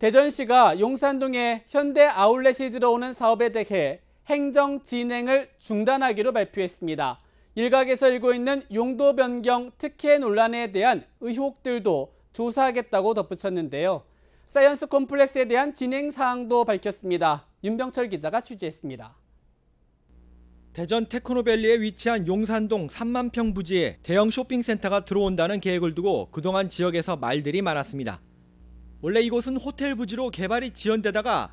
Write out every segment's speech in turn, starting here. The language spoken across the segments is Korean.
대전시가 용산동에 현대 아울렛이 들어오는 사업에 대해 행정 진행을 중단하기로 발표했습니다. 일각에서 일고 있는 용도 변경 특혜 논란에 대한 의혹들도 조사하겠다고 덧붙였는데요. 사이언스 콤플렉스에 대한 진행 사항도 밝혔습니다. 윤병철 기자가 취재했습니다. 대전 테크노밸리에 위치한 용산동 3만 평 부지에 대형 쇼핑센터가 들어온다는 계획을 두고 그동안 지역에서 말들이 많았습니다. 원래 이곳은 호텔 부지로 개발이 지연되다가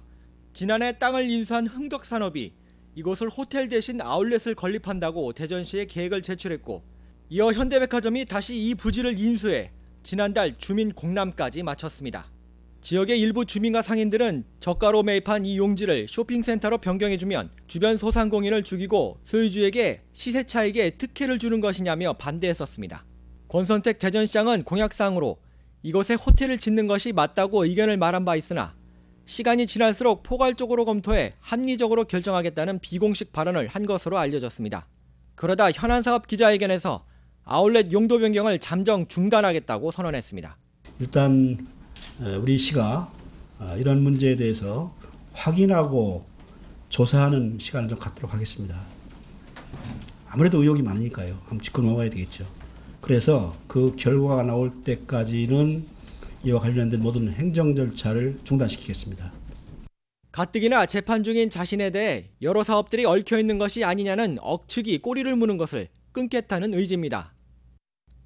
지난해 땅을 인수한 흥덕산업이 이곳을 호텔 대신 아울렛을 건립한다고 대전시에 계획을 제출했고 이어 현대백화점이 다시 이 부지를 인수해 지난달 주민 공람까지 마쳤습니다. 지역의 일부 주민과 상인들은 저가로 매입한 이 용지를 쇼핑센터로 변경해주면 주변 소상공인을 죽이고 소유주에게 시세 차익에 특혜를 주는 것이냐며 반대했었습니다. 권선택 대전시장은 공약사항으로 이곳에 호텔을 짓는 것이 맞다고 의견을 말한 바 있으나 시간이 지날수록 포괄적으로 검토해 합리적으로 결정하겠다는 비공식 발언을 한 것으로 알려졌습니다. 그러다 현안사업 기자회견에서 아울렛 용도 변경을 잠정 중단하겠다고 선언했습니다. 일단 우리 시가 아, 이런 문제에 대해서 확인하고 조사하는 시간을 좀 갖도록 하겠습니다. 아무래도 의혹이 많으니까요. 한번 짚고 넘어가야 되겠죠. 그래서 그 결과가 나올 때까지는 이와 관련된 모든 행정 절차를 중단시키겠습니다. 가뜩이나 재판 중인 자신에 대해 여러 사업들이 얽혀 있는 것이 아니냐는 억측이 꼬리를 무는 것을 끊겠다는 의지입니다.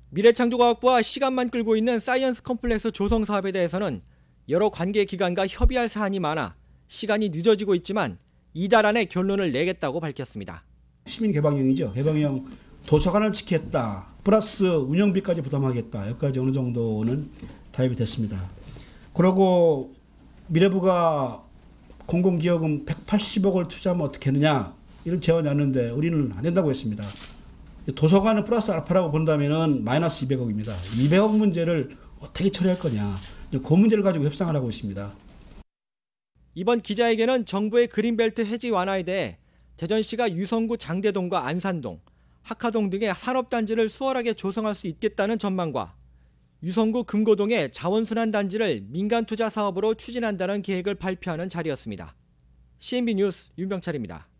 미래창조과학부와 시간만 끌고 있는 사이언스 컴플렉스 조성 사업에 대해서는 여러 관계 기관과 협의할 사안이 많아 시간이 늦어지고 있지만 이달 안에 결론을 내겠다고 밝혔습니다. 시민 개방형이죠. 개방형 도서관을 지켰다. 플러스 운영비까지 부담하겠다. 여기까지 어느 정도는 타협이 됐습니다. 그리고 미래부가 공공기여금 180억을 투자하면 어떻게 하느냐 이런 제언이 왔는데 우리는 안 된다고 했습니다. 도서관을 플러스 알파라고 본다면 마이너스 200억입니다. 200억 문제를 어떻게 처리할 거냐 그 문제를 가지고 협상을 하고 있습니다. 이번 기자회견은 정부의 그린벨트 해지 완화에 대해 대전시가 유성구 장대동과 안산동, 하카동 등의 산업단지를 수월하게 조성할 수 있겠다는 전망과 유성구 금고동의 자원순환단지를 민간투자 사업으로 추진한다는 계획을 발표하는 자리였습니다. CNB 뉴스 윤병철입니다.